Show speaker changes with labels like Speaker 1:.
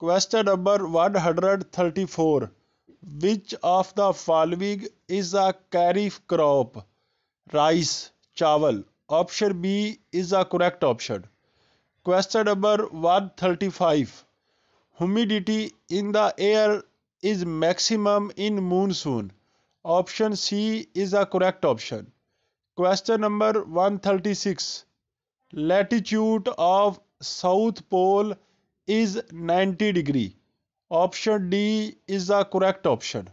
Speaker 1: Question number 134 Which of the following is a kharif crop? Rice, chawal. Option B is a correct option. Question number 135 Humidity in the air is maximum in monsoon. Option C is a correct option. Question number 136 Latitude of South Pole is 90 degree option d is the correct option